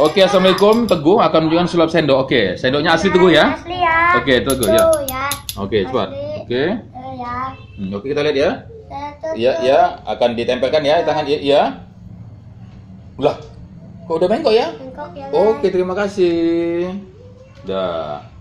Oke, assalamualaikum. Teguh akan menunjukkan sulap sendok. Oke, sendoknya asli Teguh ya? Asli ya. Oke, Teguh ya. ya. Oke, cepat Oke. Ya. Hmm, oke, kita lihat ya. Iya, iya, akan ditempelkan ya tangan ya. Iya. Lah, kok udah bengkok ya? Bengkok ya. Oke, terima kasih. Dah.